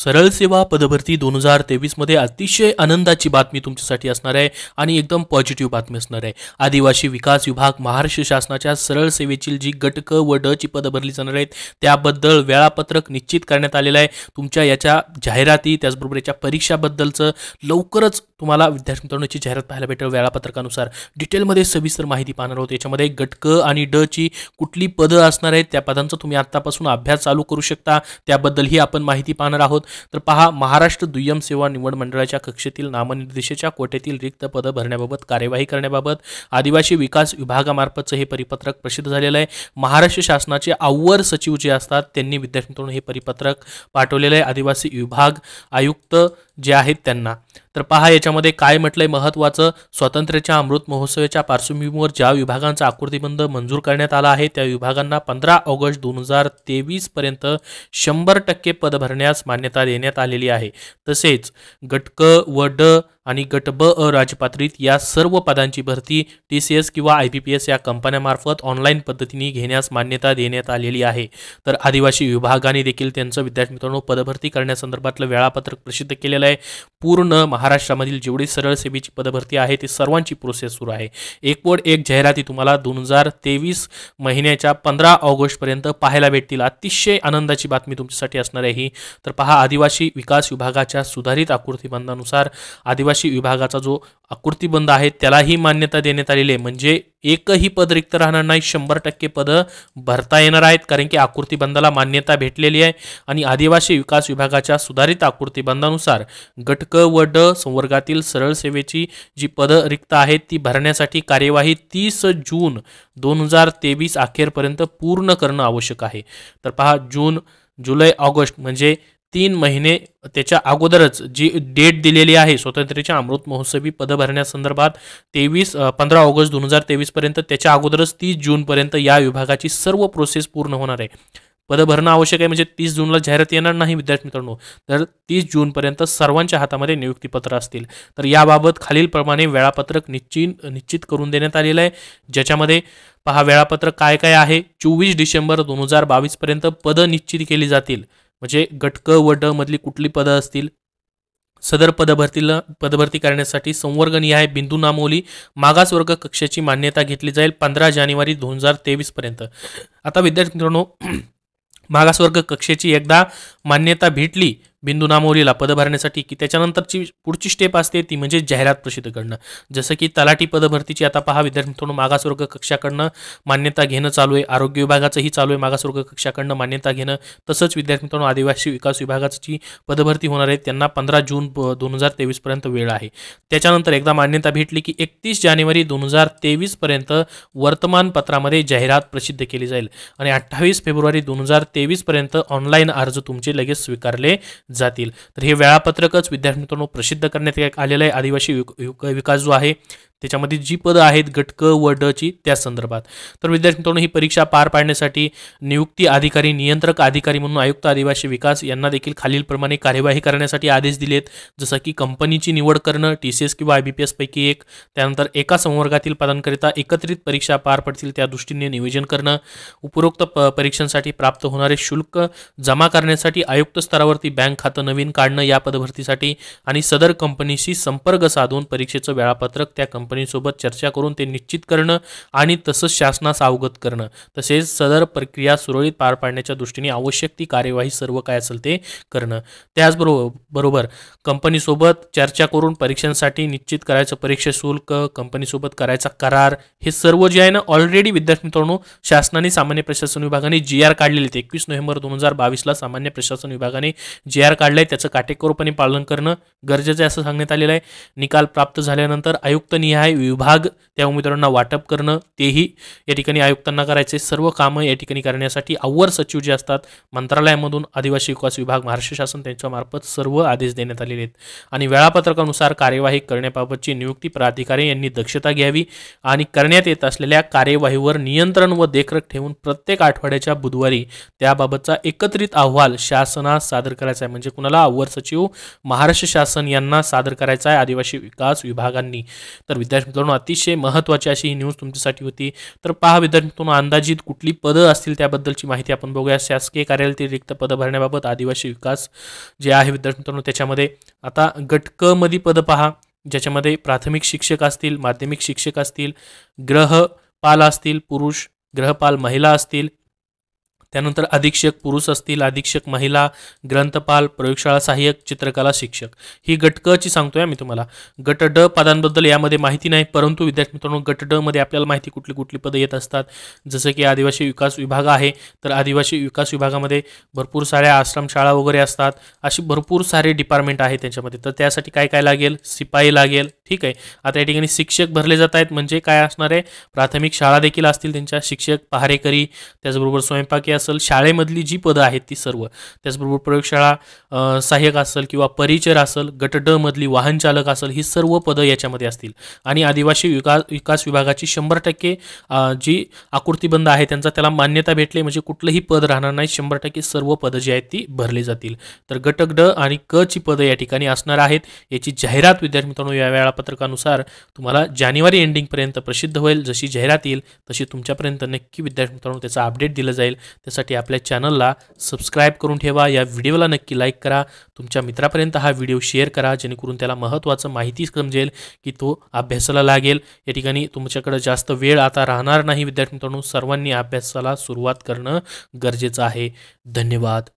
सरळ सेवा पदभरती दोन हजार तेवीसमध्ये अतिशय आनंदाची बातमी तुमच्यासाठी असणार आहे आणि एकदम पॉझिटिव्ह बातमी असणार आहे आदिवासी विकास विभाग महाराष्ट्र शासनाच्या सरळ सेवेची जी गटकं व ड ची पदं भरली जाणार आहेत त्याबद्दल वेळापत्रक निश्चित करण्यात आलेलं आहे तुमच्या याच्या जाहिराती त्याचबरोबर याच्या परीक्षाबद्दलचं लवकरच तुम्हाला विद्यार्थी मित्रांची जाहिरात पाहायला भेटेल वेळापत्रकानुसार डिटेलमध्ये सविस्तर माहिती पाहणार आहोत याच्यामध्ये गटकं आणि ड ची कुठली पदं असणार आहेत त्या पदांचा तुम्ही आत्तापासून अभ्यास चालू करू शकता त्याबद्दलही आपण माहिती पाहणार आहोत आहोत तर पहा महाराष्ट्र दुय्यम सेवा निवड मंडळाच्या कक्षेतील नामनिर्देशाच्या कोट्यातील रिक्त पदं भरण्याबाबत कार्यवाही करण्याबाबत आदिवासी विकास विभागामार्फतचं हे परिपत्रक प्रसिद्ध झालेलं आहे महाराष्ट्र शासनाचे अव्वर सचिव जे असतात त्यांनी विद्यार्थ्यांकडून हे परिपत्रक पाठवलेलं आहे आदिवासी विभाग आयुक्त जे आहेत त्यांना तर पहा याच्यामध्ये काय म्हटलंय महत्त्वाचं स्वातंत्र्याच्या अमृत महोत्सवाच्या पार्श्वभूमीवर ज्या विभागांचा आकृतीबंध मंजूर करण्यात आला आहे त्या विभागांना पंधरा ऑगस्ट दोन हजार तेवीसपर्यंत शंभर टक्के पद भरण्यास मान्यता देण्यात आलेली आहे तसेच गटक व ड आणि गट ब अ राजपात्रीत या सर्व पदांची भरती टी सी एस किंवा आय पी पी एस या कंपन्यामार्फत ऑनलाईन पद्धतीने घेण्यास मान्यता देण्यात आलेली आहे तर आदिवासी विभागाने देखील त्यांचं विद्यार्थी मित्रांनो पदभरती करण्यासंदर्भातलं वेळापत्रक प्रसिद्ध केलेलं आहे पूर्ण महाराष्ट्रामधील जेवढी सरळ सेवेची पदभरती आहे ती सर्वांची प्रोसेस सुरू आहे एकवड एक जाहिराती तुम्हाला दोन हजार तेवीस महिन्याच्या पंधरा ऑगस्टपर्यंत पाहायला भेटतील अतिशय आनंदाची बातमी तुमच्यासाठी असणार आहे ही तर पहा आदिवासी विकास विभागाच्या सुधारित आकृतीबंधानुसार आदिवासी आदिवासी विभागाचा जो आकृतीबंध आहे त्यालाही मान्यता देण्यात आलेली आहे म्हणजे एकही पद रिक्त राहणार नाही शंभर टक्के पदं भरता येणार आहेत कारण की आकृतीबंधाला मान्यता भेटलेली आहे आणि आदिवासी विकास विभागाच्या सुधारित आकृतीबंधानुसार गटक व ड संवर्गातील सरळ सेवेची जी पदं रिक्त आहेत ती भरण्यासाठी कार्यवाही तीस जून दोन हजार तेवीस अखेरपर्यंत पूर्ण करणं आवश्यक आहे तर पहा जून जुलै ऑगस्ट म्हणजे तीन महिने त्याच्या अगोदरच जी डेट दिलेली आहे स्वातंत्र्याच्या अमृत महोत्सवी पद भरण्यासंदर्भात तेवीस पंधरा ऑगस्ट दोन हजार तेवीसपर्यंत त्याच्या अगोदरच तीस जूनपर्यंत या विभागाची सर्व प्रोसेस पूर्ण होणार आहे पद भरणं आवश्यक आहे म्हणजे तीस जूनला जाहिरात येणार नाही विद्यार्थी मित्रांनो तर तीस जूनपर्यंत सर्वांच्या हातामध्ये नियुक्तीपत्र असतील तर याबाबत खालीलप्रमाणे वेळापत्रक निश्चित निश्चित करून देण्यात आलेलं आहे ज्याच्यामध्ये पहा वेळापत्रक काय काय आहे चोवीस डिसेंबर दोन हजार बावीसपर्यंत पदं निश्चित केली जातील म्हणजे गटक व ड मधली कुठली पदं असतील सदर पदभरतीला पदभरती करण्यासाठी संवर्गनिहाय बिंदू नामोली मागासवर्ग कक्षेची मान्यता घेतली जाईल पंधरा जानेवारी दोन हजार तेवीसपर्यंत आता विद्यार्थी मित्रांनो मागासवर्ग कक्षेची एकदा मान्यता भेटली बिंदू नामोरीला पद भरण्यासाठी की त्याच्यानंतरची पुढची स्टेप असते ती म्हणजे जाहिरात प्रसिद्ध करणं जसं की तलाठी पदभरतीची आता पहा विद्यार्थ्यांकडून मागासवर्ग कक्षाकडनं मान्यता घेणं चालू आहे आरोग्य विभागाचंही चालू आहे मागासवर्ग कक्षाकडनं मान्यता घेणं तसंच विद्यार्थ्यांकडून आदिवासी विकास विभागाची पदभरती होणार आहे त्यांना पंधरा जून दोन हजार तेवीसपर्यंत वेळ आहे त्याच्यानंतर एकदा मान्यता भेटली की एकतीस जानेवारी दोन हजार तेवीसपर्यंत वर्तमानपत्रामध्ये जाहिरात प्रसिद्ध केली जाईल आणि अठ्ठावीस फेब्रुवारी दोन हजार तेवीसपर्यंत ऑनलाईन अर्ज तुमचे लगेच स्वीकारले जातील तर हे वेळापत्रकच विद्यार्थी मित्रांनो प्रसिद्ध करण्यात आलेलं आहे आदिवासी विकास जो आहे त्याच्यामध्ये जी पदं आहेत गटक व ड ची त्या संदर्भात तर विद्यार्थी मित्रांनो ही परीक्षा पार पाडण्यासाठी नियुक्ती अधिकारी नियंत्रक अधिकारी म्हणून आयुक्त आदिवासी विकास यांना देखील खालीलप्रमाणे कार्यवाही करण्यासाठी आदेश दिलेत जसं की कंपनीची निवड करणं टी सी एस किंवा आय बी पी एसपैकी एक त्यानंतर एका संवर्गातील पदांकरिता एकत्रित परीक्षा पार पडतील त्या दृष्टीने नियोजन करणं उपरोक्त प परीक्षांसाठी प्राप्त होणारे शुल्क जमा करण्यासाठी आयुक्त स्तरावरती बँक खातं नवीन काढणं या पदभरतीसाठी आणि सदर कंपनीशी संपर्क साधून परीक्षेचं वेळापत्रक त्या कंपनीसोबत चर्चा करून ते निश्चित करणं आणि तसंच शासनास अवगत करणं तसेच सदर प्रक्रिया सुरळीत पार पाडण्याच्या दृष्टीने आवश्यक ती कार्यवाही सर्व काय असेल ते करणं त्याचबरोबर बरोबर कंपनीसोबत चर्चा करून परीक्षांसाठी निश्चित करायचं परीक्षा शुल्क कंपनीसोबत करायचा करार हे सर्व जे आहे ना ऑलरेडी विद्यार्थी मित्रांनो शासनाने सामान्य प्रशासन विभागाने जी आर काढलेले ते एकवीस नोव्हेंबर दोन हजार बावीसला सामान्य प्रशासन विभागाने जे आर काढलंय त्याचं काटेकोरपणे पालन करणं गरजेचं आहे असं सांगण्यात आलेलं आहे निकाल प्राप्त झाल्यानंतर आयुक्त निहाय विभाग त्या उमेदवारांना वाटप करणं तेही या ठिकाणी आयुक्तांना करायचे सर्व कामं या ठिकाणी करण्यासाठी अव्वर सचिव जे असतात मंत्रालयामधून आदिवासी विकास विभाग महाराष्ट्र शासन त्यांच्यामार्फत सर्व आदेश देण्यात आलेले आहेत आणि वेळापत्रकानुसार कार्यवाही करण्याबाबतची नियुक्ती प्राधिकारी यांनी दक्षता घ्यावी आणि करण्यात येत असलेल्या कार्यवाहीवर नियंत्रण व देखरेख ठेवून प्रत्येक आठवड्याच्या बुधवारी त्याबाबतचा एकत्रित अहवाल शासनास सादर करायचा आहे म्हणजे कुणाला अव्वर सचिव महाराष्ट्र शासन यांना सादर करायचा आहे आदिवासी विकास विभागांनी तर विद्यार्थी मित्रांनो अतिशय महत्त्वाची अशी ही न्यूज तुमच्यासाठी होती तर पहा विद्यार्थी मित्रांनो अंदाजित कुठली पदं असतील त्याबद्दलची माहिती आपण बघूया शासकीय कार्यालयातील रिक्त पदं भरण्याबाबत आदिवासी विकास जे आहे विद्यार्थी मित्रांनो त्याच्यामध्ये आता गट पदं पहा ज्याच्यामध्ये प्राथमिक शिक्षक असतील माध्यमिक शिक्षक असतील ग्रहपाल असतील पुरुष ग्रहपाल महिला असतील त्यानंतर अधीक्षक पुरुष असतील अधीक्षक महिला ग्रंथपाल प्रयोगशाळा सहाय्यक चित्रकला शिक्षक ही गट क ची सांगतोय मी तुम्हाला गट ड पदांबद्दल यामध्ये माहिती नाही परंतु विद्यार्थी मित्रांनो गट ड मध्ये आपल्याला माहिती कुठली कुठली पदं येत असतात जसं की आदिवासी विकास विभाग आहे तर आदिवासी विकास विभागामध्ये भरपूर साऱ्या आश्रमशाळा वगैरे असतात अशी भरपूर सारे डिपार्टमेंट आहे त्याच्यामध्ये तर त्यासाठी काय काय लागेल सिपाई लागेल ठीक आहे आता या ठिकाणी शिक्षक भरले जात आहेत म्हणजे काय असणार आहे प्राथमिक शाळा देखील असतील त्यांच्या शिक्षक पहारेकरी त्याचबरोबर स्वयंपाकी असेल शाळेमधली जी पदं आहेत ती सर्व त्याचबरोबर प्रयोगशाळा सहाय्यक असेल किंवा परिचर असेल गट ड मधली वाहन चालक असेल ही सर्व पदं याच्यामध्ये असतील आणि आदिवासी विकास विकास विभागाची शंभर टक्के जी आकृतीबंध आहे त्यांचा त्याला मान्यता भेटली म्हणजे कुठलंही पद राहणार नाही शंभर टक्के सर्व पदं जी आहेत ती भरली जातील तर गटक ड आणि क ची पदं या ठिकाणी असणार आहेत याची जाहिरात विद्यार्थी मित्रांनो या वेळापत्रकानुसार तुम्हाला जानेवारी एंडिंगपर्यंत प्रसिद्ध होईल जशी जाहिरात येईल तशी तुमच्यापर्यंत नक्की विद्यार्थी मित्रांनो त्याचा अपडेट दिलं जाईल त्यासाठी आपल्या चॅनलला सबस्क्राईब करून ठेवा या व्हिडिओला नक्की लाईक करा तुमच्या मित्रापर्यंत हा व्हिडिओ शेअर करा जेणेकरून त्याला महत्त्वाचं माहिती समजेल की तो अभ्यासाला लागेल या ठिकाणी तुमच्याकडं जास्त वेळ आता राहणार नाही विद्यार्थी मित्रांनो सर्वांनी अभ्यासाला सुरुवात करणं गरजेचं आहे धन्यवाद